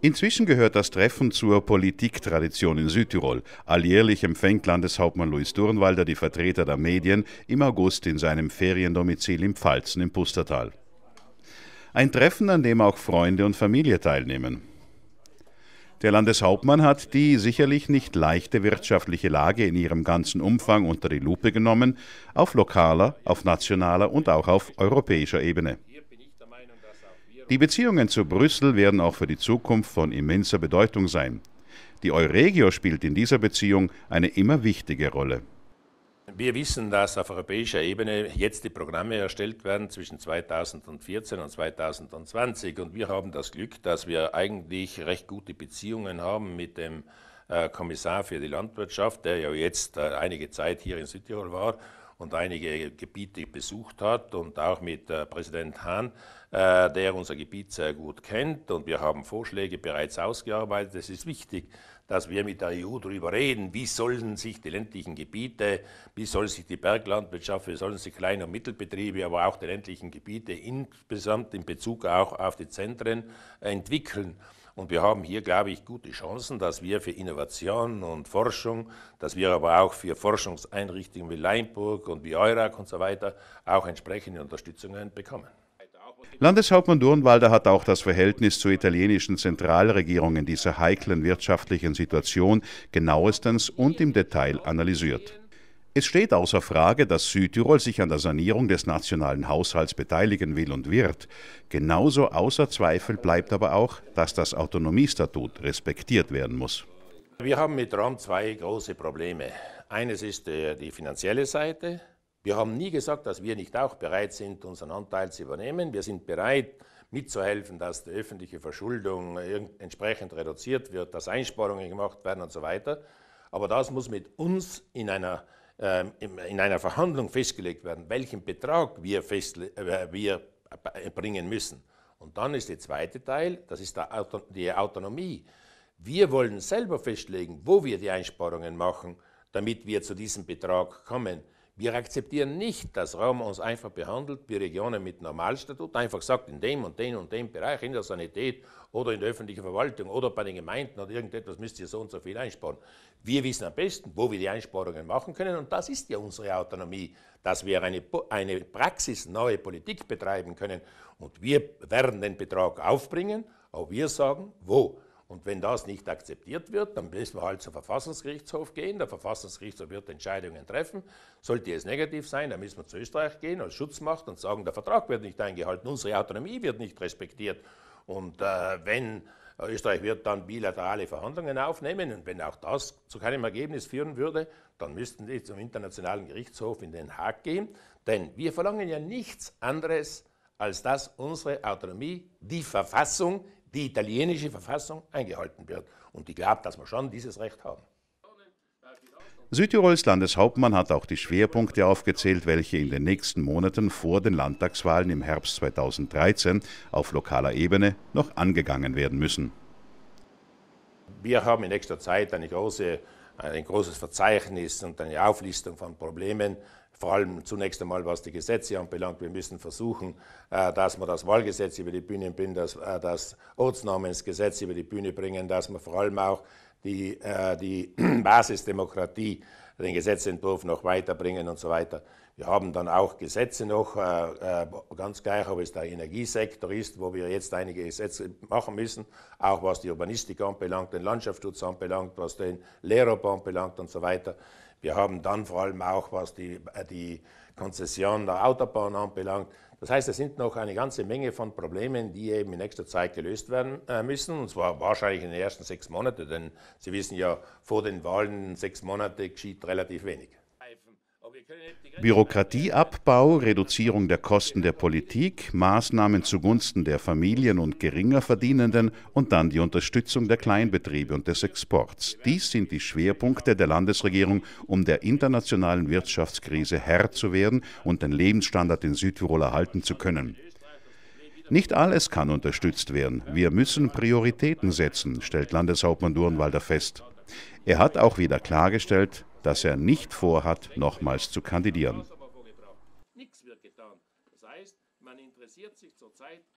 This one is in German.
Inzwischen gehört das Treffen zur Politiktradition in Südtirol. Alljährlich empfängt Landeshauptmann Luis Durnwalder die Vertreter der Medien im August in seinem Feriendomizil im Pfalzen im Pustertal. Ein Treffen, an dem auch Freunde und Familie teilnehmen. Der Landeshauptmann hat die sicherlich nicht leichte wirtschaftliche Lage in ihrem ganzen Umfang unter die Lupe genommen, auf lokaler, auf nationaler und auch auf europäischer Ebene. Die Beziehungen zu Brüssel werden auch für die Zukunft von immenser Bedeutung sein. Die Euregio spielt in dieser Beziehung eine immer wichtige Rolle. Wir wissen, dass auf europäischer Ebene jetzt die Programme erstellt werden zwischen 2014 und 2020. Und wir haben das Glück, dass wir eigentlich recht gute Beziehungen haben mit dem äh, Kommissar für die Landwirtschaft, der ja jetzt äh, einige Zeit hier in Südtirol war und einige Gebiete besucht hat und auch mit äh, Präsident Hahn, der unser Gebiet sehr gut kennt. Und wir haben Vorschläge bereits ausgearbeitet. Es ist wichtig, dass wir mit der EU darüber reden, wie sollen sich die ländlichen Gebiete, wie soll sich die Berglandwirtschaft, wie sollen sich Klein- und Mittelbetriebe, aber auch die ländlichen Gebiete insgesamt in Bezug auch auf die Zentren entwickeln. Und wir haben hier, glaube ich, gute Chancen, dass wir für Innovation und Forschung, dass wir aber auch für Forschungseinrichtungen wie Leinburg und wie Eurak und so weiter auch entsprechende Unterstützungen bekommen. Landeshauptmann Durnwalder hat auch das Verhältnis zur italienischen Zentralregierung in dieser heiklen wirtschaftlichen Situation genauestens und im Detail analysiert. Es steht außer Frage, dass Südtirol sich an der Sanierung des nationalen Haushalts beteiligen will und wird. Genauso außer Zweifel bleibt aber auch, dass das Autonomiestatut respektiert werden muss. Wir haben mit Raum zwei große Probleme. Eines ist äh, die finanzielle Seite. Wir haben nie gesagt, dass wir nicht auch bereit sind, unseren Anteil zu übernehmen. Wir sind bereit, mitzuhelfen, dass die öffentliche Verschuldung entsprechend reduziert wird, dass Einsparungen gemacht werden und so weiter. Aber das muss mit uns in einer ähm, in einer Verhandlung festgelegt werden, welchen Betrag wir, äh, wir bringen müssen. Und dann ist der zweite Teil, das ist die Autonomie. Wir wollen selber festlegen, wo wir die Einsparungen machen, damit wir zu diesem Betrag kommen. Wir akzeptieren nicht, dass Raum uns einfach behandelt wie Regionen mit Normalstatut, einfach sagt, in dem und dem und dem Bereich, in der Sanität oder in der öffentlichen Verwaltung oder bei den Gemeinden oder irgendetwas müsst ihr so und so viel einsparen. Wir wissen am besten, wo wir die Einsparungen machen können und das ist ja unsere Autonomie, dass wir eine, eine praxisneue Politik betreiben können und wir werden den Betrag aufbringen, aber wir sagen, wo. Und wenn das nicht akzeptiert wird, dann müssen wir halt zum Verfassungsgerichtshof gehen. Der Verfassungsgerichtshof wird Entscheidungen treffen. Sollte es negativ sein, dann müssen wir zu Österreich gehen als Schutzmacht und sagen, der Vertrag wird nicht eingehalten, unsere Autonomie wird nicht respektiert. Und äh, wenn Österreich wird dann bilaterale Verhandlungen aufnehmen und wenn auch das zu keinem Ergebnis führen würde, dann müssten sie zum Internationalen Gerichtshof in Den Haag gehen, denn wir verlangen ja nichts anderes als dass unsere Autonomie, die Verfassung, die italienische Verfassung eingehalten wird. Und ich glaube, dass wir schon dieses Recht haben. Südtirols Landeshauptmann hat auch die Schwerpunkte aufgezählt, welche in den nächsten Monaten vor den Landtagswahlen im Herbst 2013 auf lokaler Ebene noch angegangen werden müssen. Wir haben in nächster Zeit eine große, ein großes Verzeichnis und eine Auflistung von Problemen, vor allem zunächst einmal, was die Gesetze anbelangt. Wir müssen versuchen, äh, dass wir das Wahlgesetz über die Bühne bringen, dass äh, das Ortsnamensgesetz über die Bühne bringen, dass wir vor allem auch die, äh, die Basisdemokratie, den Gesetzentwurf noch weiterbringen und so weiter. Wir haben dann auch Gesetze noch, ganz gleich, ob es der Energiesektor ist, wo wir jetzt einige Gesetze machen müssen, auch was die Urbanistik anbelangt, den Landschaftsschutz anbelangt, was den Lehrer anbelangt und so weiter. Wir haben dann vor allem auch, was die, äh, die Konzession der Autobahn anbelangt. Das heißt, es sind noch eine ganze Menge von Problemen, die eben in nächster Zeit gelöst werden äh, müssen, und zwar wahrscheinlich in den ersten sechs Monaten, denn Sie wissen ja, vor den Wahlen sechs Monate geschieht relativ wenig. Bürokratieabbau, Reduzierung der Kosten der Politik, Maßnahmen zugunsten der Familien und geringer Verdienenden und dann die Unterstützung der Kleinbetriebe und des Exports. Dies sind die Schwerpunkte der Landesregierung, um der internationalen Wirtschaftskrise Herr zu werden und den Lebensstandard in Südtirol erhalten zu können. Nicht alles kann unterstützt werden. Wir müssen Prioritäten setzen, stellt Landeshauptmann Durnwalder fest. Er hat auch wieder klargestellt, dass er nicht vorhat, nochmals zu kandidieren.